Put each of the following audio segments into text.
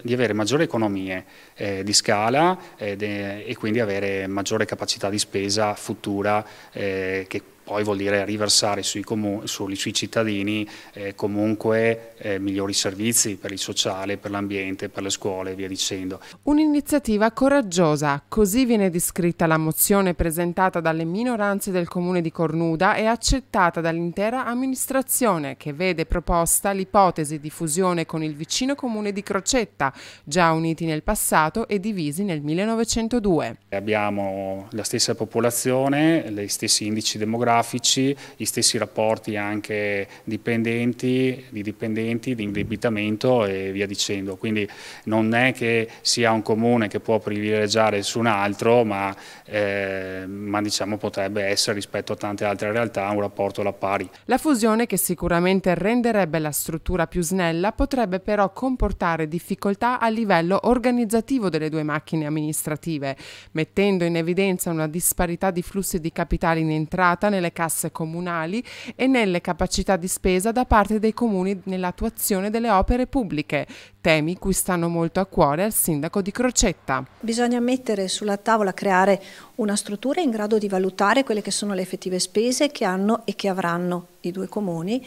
di avere maggiori economie eh, di scala eh, e quindi avere maggiore capacità di spesa futura eh, che poi vuol dire riversare sui, sui cittadini eh, comunque eh, migliori servizi per il sociale, per l'ambiente, per le scuole e via dicendo. Un'iniziativa coraggiosa, così viene descritta la mozione presentata dalle minoranze del comune di Cornuda e accettata dall'intera amministrazione che vede proposta l'ipotesi di fusione con il vicino comune di Crocetta, già uniti nel passato e divisi nel 1902. Abbiamo la stessa popolazione, gli stessi indici demografici demografici, gli stessi rapporti anche dipendenti, di dipendenti, di indebitamento e via dicendo. Quindi non è che sia un comune che può privilegiare su un altro, ma, eh, ma diciamo potrebbe essere rispetto a tante altre realtà un rapporto alla pari. La fusione che sicuramente renderebbe la struttura più snella potrebbe però comportare difficoltà a livello organizzativo delle due macchine amministrative, mettendo in evidenza una disparità di flussi di capitali in entrata nella nelle casse comunali e nelle capacità di spesa da parte dei comuni nell'attuazione delle opere pubbliche, temi cui stanno molto a cuore al sindaco di Crocetta. Bisogna mettere sulla tavola, creare una struttura in grado di valutare quelle che sono le effettive spese che hanno e che avranno i due comuni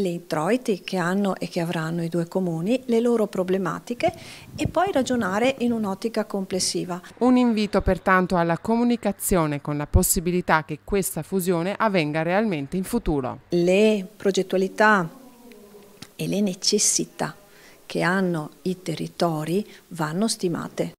le introiti che hanno e che avranno i due comuni, le loro problematiche e poi ragionare in un'ottica complessiva. Un invito pertanto alla comunicazione con la possibilità che questa fusione avvenga realmente in futuro. Le progettualità e le necessità che hanno i territori vanno stimate.